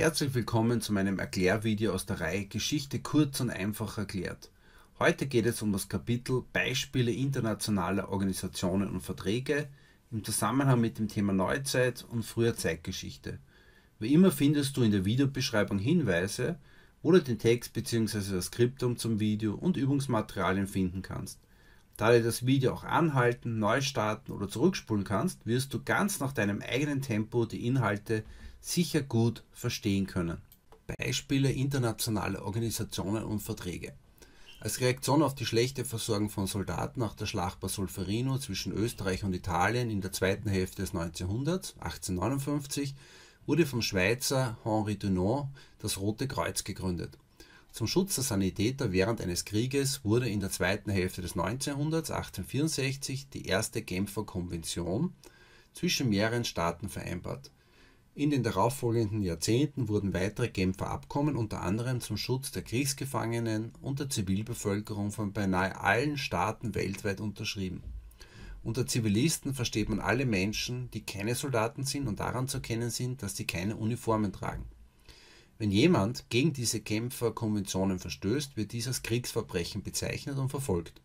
Herzlich willkommen zu meinem Erklärvideo aus der Reihe Geschichte kurz und einfach erklärt. Heute geht es um das Kapitel Beispiele internationaler Organisationen und Verträge im Zusammenhang mit dem Thema Neuzeit und früher Zeitgeschichte. Wie immer findest du in der Videobeschreibung Hinweise, wo du den Text bzw. das Skriptum zum Video und Übungsmaterialien finden kannst. Da du das Video auch anhalten, neu starten oder zurückspulen kannst, wirst du ganz nach deinem eigenen Tempo die Inhalte sicher gut verstehen können. Beispiele internationaler Organisationen und Verträge. Als Reaktion auf die schlechte Versorgung von Soldaten nach der Schlacht bei Solferino zwischen Österreich und Italien in der zweiten Hälfte des 1900, 1859, wurde vom Schweizer Henri Dunant das Rote Kreuz gegründet. Zum Schutz der Sanitäter während eines Krieges wurde in der zweiten Hälfte des 19. (1864) die erste Genfer Konvention zwischen mehreren Staaten vereinbart. In den darauffolgenden Jahrzehnten wurden weitere Genfer Abkommen unter anderem zum Schutz der Kriegsgefangenen und der Zivilbevölkerung von beinahe allen Staaten weltweit unterschrieben. Unter Zivilisten versteht man alle Menschen, die keine Soldaten sind und daran zu erkennen sind, dass sie keine Uniformen tragen wenn jemand gegen diese Kämpferkonventionen verstößt, wird dies als Kriegsverbrechen bezeichnet und verfolgt.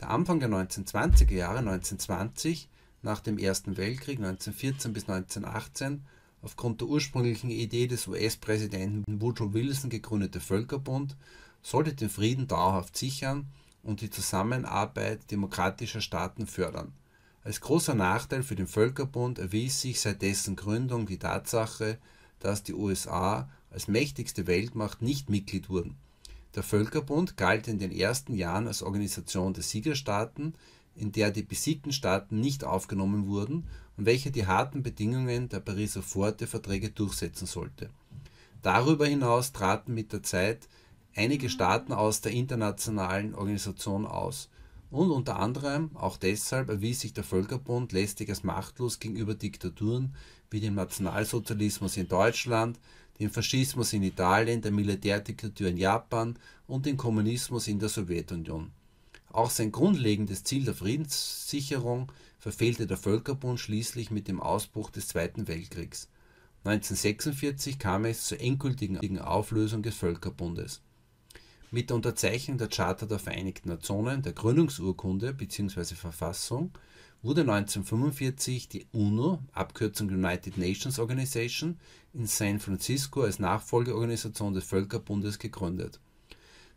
Der Anfang der 1920er Jahre 1920 nach dem Ersten Weltkrieg 1914 bis 1918 aufgrund der ursprünglichen Idee des US-Präsidenten Woodrow Wilson gegründete Völkerbund sollte den Frieden dauerhaft sichern und die Zusammenarbeit demokratischer Staaten fördern. Als großer Nachteil für den Völkerbund erwies sich seit dessen Gründung die Tatsache, dass die USA als mächtigste Weltmacht nicht Mitglied wurden. Der Völkerbund galt in den ersten Jahren als Organisation der Siegerstaaten, in der die besiegten Staaten nicht aufgenommen wurden und welche die harten Bedingungen der Pariser Forte-Verträge durchsetzen sollte. Darüber hinaus traten mit der Zeit einige Staaten aus der internationalen Organisation aus. Und unter anderem auch deshalb erwies sich der Völkerbund lästig als machtlos gegenüber Diktaturen wie dem Nationalsozialismus in Deutschland, den Faschismus in Italien, der Militärdiktatur in Japan und den Kommunismus in der Sowjetunion. Auch sein grundlegendes Ziel der Friedenssicherung verfehlte der Völkerbund schließlich mit dem Ausbruch des Zweiten Weltkriegs. 1946 kam es zur endgültigen Auflösung des Völkerbundes. Mit der Unterzeichnung der Charta der Vereinigten Nationen, der Gründungsurkunde bzw. Verfassung wurde 1945 die UNO (Abkürzung United Nations Organization) in San Francisco als Nachfolgeorganisation des Völkerbundes gegründet.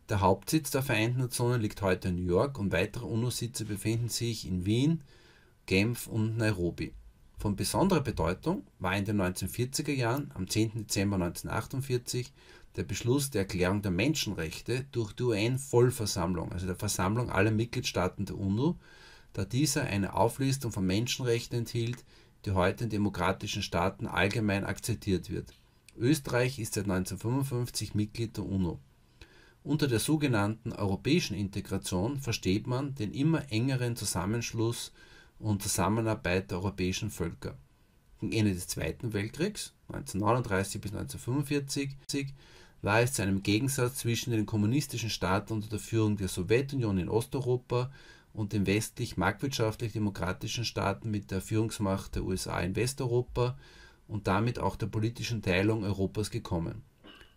Der Hauptsitz der Vereinten Nationen liegt heute in New York und weitere UNO-Sitze befinden sich in Wien, Genf und Nairobi. Von besonderer Bedeutung war in den 1940er Jahren am 10. Dezember 1948 der Beschluss der Erklärung der Menschenrechte durch die UN-Vollversammlung, also der Versammlung aller Mitgliedstaaten der UNO, da dieser eine Auflistung von Menschenrechten enthielt, die heute in demokratischen Staaten allgemein akzeptiert wird. Österreich ist seit 1955 Mitglied der UNO. Unter der sogenannten europäischen Integration versteht man den immer engeren Zusammenschluss und Zusammenarbeit der europäischen Völker. Gegen Ende des Zweiten Weltkriegs 1939 bis 1945 war es zu einem Gegensatz zwischen den kommunistischen Staaten unter der Führung der Sowjetunion in Osteuropa und den westlich marktwirtschaftlich demokratischen Staaten mit der Führungsmacht der USA in Westeuropa und damit auch der politischen Teilung Europas gekommen.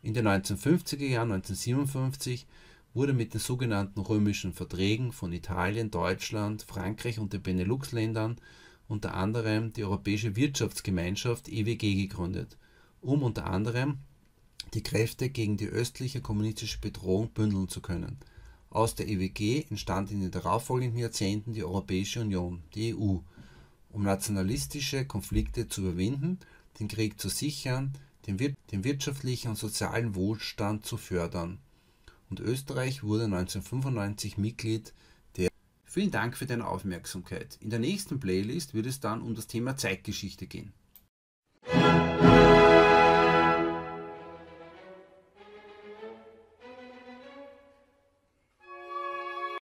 In den 1950er Jahren 1957 wurde mit den sogenannten römischen Verträgen von Italien, Deutschland, Frankreich und den Benelux-Ländern unter anderem die Europäische Wirtschaftsgemeinschaft EWG gegründet, um unter anderem die Kräfte gegen die östliche kommunistische Bedrohung bündeln zu können – aus der EWG entstand in den darauffolgenden Jahrzehnten die Europäische Union, die EU, um nationalistische Konflikte zu überwinden, den Krieg zu sichern, den, wir den wirtschaftlichen und sozialen Wohlstand zu fördern. Und Österreich wurde 1995 Mitglied der. Vielen Dank für deine Aufmerksamkeit. In der nächsten Playlist wird es dann um das Thema Zeitgeschichte gehen.